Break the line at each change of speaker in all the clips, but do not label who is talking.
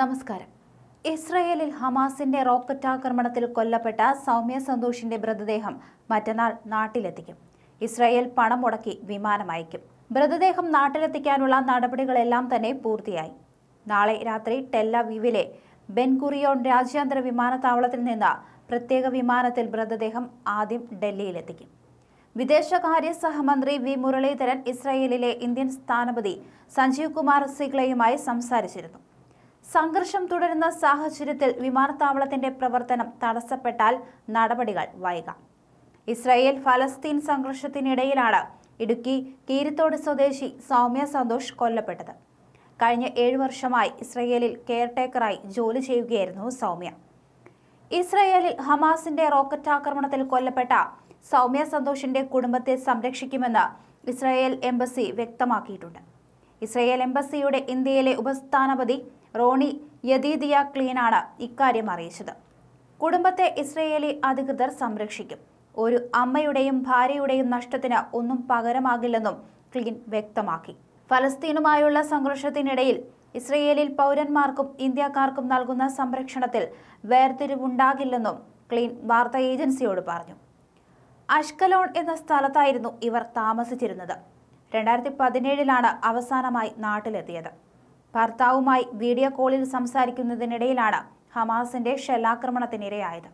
നമസ്കാരം ഇസ്രയേലിൽ ഹമാസിന്റെ റോക്കറ്റ് ആക്രമണത്തിൽ കൊല്ലപ്പെട്ട സൗമ്യ സന്തോഷിന്റെ മൃതദേഹം മറ്റന്നാൾ നാട്ടിലെത്തിക്കും ഇസ്രയേൽ പണം മുടക്കി വിമാനം അയക്കും മൃതദേഹം നാട്ടിലെത്തിക്കാനുള്ള നടപടികളെല്ലാം തന്നെ പൂർത്തിയായി നാളെ രാത്രി ടെല്ലവീവിലെ ബെൻകുറിയോൺ രാജ്യാന്തര വിമാനത്താവളത്തിൽ നിന്ന് പ്രത്യേക വിമാനത്തിൽ മൃതദേഹം ആദ്യം ഡൽഹിയിലെത്തിക്കും വിദേശകാര്യ സഹമന്ത്രി വി മുരളീധരൻ ഇസ്രയേലിലെ ഇന്ത്യൻ സ്ഥാനപതി സഞ്ജീവ് കുമാർ സിഗ്ലയുമായി സംസാരിച്ചിരുന്നു സംഘർഷം തുടരുന്ന സാഹചര്യത്തിൽ വിമാനത്താവളത്തിന്റെ പ്രവർത്തനം തടസ്സപ്പെട്ടാൽ നടപടികൾ വൈകാം ഇസ്രായേൽ ഫലസ്തീൻ സംഘർഷത്തിനിടയിലാണ് ഇടുക്കി കീരിത്തോട് സ്വദേശി സൗമ്യ സന്തോഷ് കൊല്ലപ്പെട്ടത് കഴിഞ്ഞ ഏഴ് വർഷമായി ഇസ്രയേലിൽ കെയർടേക്കറായി ജോലി ചെയ്യുകയായിരുന്നു സൗമ്യ ഇസ്രയേലിൽ ഹമാസിന്റെ റോക്കറ്റ് ആക്രമണത്തിൽ കൊല്ലപ്പെട്ട സൗമ്യ സന്തോഷിന്റെ കുടുംബത്തെ സംരക്ഷിക്കുമെന്ന് ഇസ്രായേൽ എംബസി വ്യക്തമാക്കിയിട്ടുണ്ട് ഇസ്രായേൽ എംബസിയുടെ ഇന്ത്യയിലെ ഉപസ്ഥാനപതി റോണി യദീദിയ ക്ലീനാണ് ഇക്കാര്യം അറിയിച്ചത് കുടുംബത്തെ ഇസ്രയേലി അധികൃതർ സംരക്ഷിക്കും ഒരു അമ്മയുടെയും ഭാര്യയുടെയും നഷ്ടത്തിന് ഒന്നും പകരമാകില്ലെന്നും ക്ലീൻ വ്യക്തമാക്കി ഫലസ്തീനുമായുള്ള സംഘർഷത്തിനിടയിൽ ഇസ്രയേലിൽ പൗരന്മാർക്കും ഇന്ത്യക്കാർക്കും നൽകുന്ന സംരക്ഷണത്തിൽ വേർതിരിവുണ്ടാകില്ലെന്നും ക്ലീൻ വാർത്താ ഏജൻസിയോട് പറഞ്ഞു അഷ്കലോൺ എന്ന സ്ഥലത്തായിരുന്നു ഇവർ താമസിച്ചിരുന്നത് രണ്ടായിരത്തി പതിനേഴിലാണ് അവസാനമായി നാട്ടിലെത്തിയത് ഭർത്താവുമായി വീഡിയോ കോളിൽ സംസാരിക്കുന്നതിനിടയിലാണ് ഹമാസിന്റെ ഷെല്ലാക്രമണത്തിനിരയായത്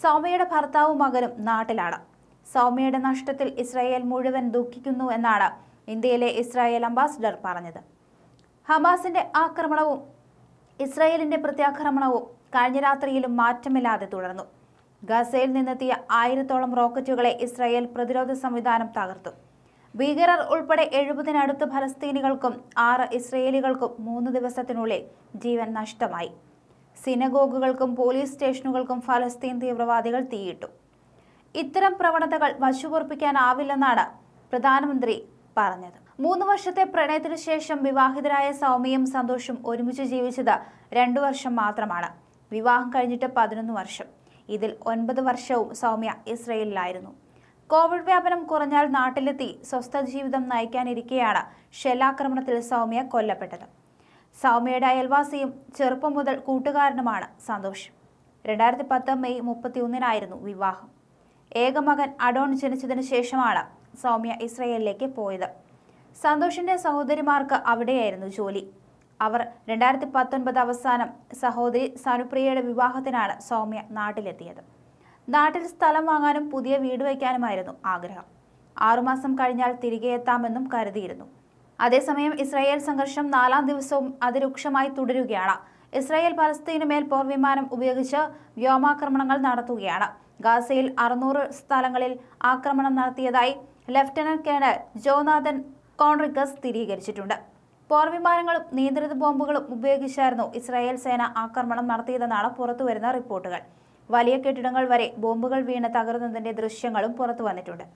സൗമ്യയുടെ ഭർത്താവും മകനും നാട്ടിലാണ് സൗമ്യയുടെ നഷ്ടത്തിൽ ഇസ്രായേൽ മുഴുവൻ ദുഃഖിക്കുന്നു എന്നാണ് ഇന്ത്യയിലെ ഇസ്രായേൽ അംബാസിഡർ പറഞ്ഞത് ഹമാസിന്റെ ആക്രമണവും ഇസ്രായേലിന്റെ പ്രത്യാക്രമണവും കഴിഞ്ഞ രാത്രിയിലും മാറ്റമില്ലാതെ തുടർന്നു ഗസയിൽ നിന്നെത്തിയ ആയിരത്തോളം റോക്കറ്റുകളെ ഇസ്രായേൽ പ്രതിരോധ സംവിധാനം തകർത്തു ഭീകരർ ഉൾപ്പെടെ എഴുപതിനടുത്ത് ഫലസ്തീനികൾക്കും ആറ് ഇസ്രയേലികൾക്കും മൂന്ന് ദിവസത്തിനുള്ളിൽ ജീവൻ നഷ്ടമായി സിനഗോഗുകൾക്കും പോലീസ് സ്റ്റേഷനുകൾക്കും ഫലസ്തീൻ തീവ്രവാദികൾ തീയിട്ടു ഇത്തരം പ്രവണതകൾ വശുപുറപ്പിക്കാനാവില്ലെന്നാണ് പ്രധാനമന്ത്രി പറഞ്ഞത് മൂന്ന് വർഷത്തെ പ്രണയത്തിനു ശേഷം വിവാഹിതരായ സൗമ്യയും സന്തോഷും ഒരുമിച്ച് ജീവിച്ചത് രണ്ടു വർഷം മാത്രമാണ് വിവാഹം കഴിഞ്ഞിട്ട് പതിനൊന്ന് വർഷം ഇതിൽ ഒൻപത് വർഷവും സൗമ്യ ഇസ്രയേലിലായിരുന്നു കോവിഡ് വ്യാപനം കുറഞ്ഞാൽ നാട്ടിലെത്തി സ്വസ്ഥ ജീവിതം നയിക്കാനിരിക്കെയാണ് ഷെല്ലാക്രമണത്തിൽ സൗമ്യ കൊല്ലപ്പെട്ടത് സൗമ്യയുടെ അയൽവാസിയും ചെറുപ്പം മുതൽ കൂട്ടുകാരനുമാണ് സന്തോഷ് രണ്ടായിരത്തി പത്ത് മെയ് മുപ്പത്തിയൊന്നിനായിരുന്നു വിവാഹം ഏകമകൻ അഡോൺ ജനിച്ചതിന് ശേഷമാണ് സൗമ്യ ഇസ്രയേലിലേക്ക് പോയത് സന്തോഷിൻ്റെ സഹോദരിമാർക്ക് അവിടെയായിരുന്നു ജോലി അവർ രണ്ടായിരത്തി പത്തൊൻപത് അവസാനം സഹോദരി സനുപ്രിയയുടെ വിവാഹത്തിനാണ് സൗമ്യ നാട്ടിലെത്തിയത് നാട്ടിൽ സ്ഥലം വാങ്ങാനും പുതിയ വീട് വയ്ക്കാനുമായിരുന്നു ആഗ്രഹം ആറുമാസം കഴിഞ്ഞാൽ തിരികെ എത്താമെന്നും കരുതിയിരുന്നു അതേസമയം ഇസ്രായേൽ സംഘർഷം നാലാം ദിവസവും അതിരൂക്ഷമായി തുടരുകയാണ് ഇസ്രായേൽ പലസ്തീന് മേൽ വിമാനം ഉപയോഗിച്ച് വ്യോമാക്രമണങ്ങൾ നടത്തുകയാണ് ഗാസയിൽ അറുന്നൂറ് സ്ഥലങ്ങളിൽ ആക്രമണം നടത്തിയതായി ലഫ്റ്റനന്റ് കേണൽ ജോനാഥൻ കോൺറിക്കസ് സ്ഥിരീകരിച്ചിട്ടുണ്ട് വിമാനങ്ങളും നിയന്ത്രിത ബോംബുകളും ഉപയോഗിച്ചായിരുന്നു ഇസ്രായേൽ സേന ആക്രമണം നടത്തിയതെന്നാണ് പുറത്തുവരുന്ന റിപ്പോർട്ടുകൾ വലിയ കെട്ടിടങ്ങൾ വരെ ബോംബുകൾ വീണ് തകർന്നതിന്റെ ദൃശ്യങ്ങളും പുറത്തു വന്നിട്ടുണ്ട്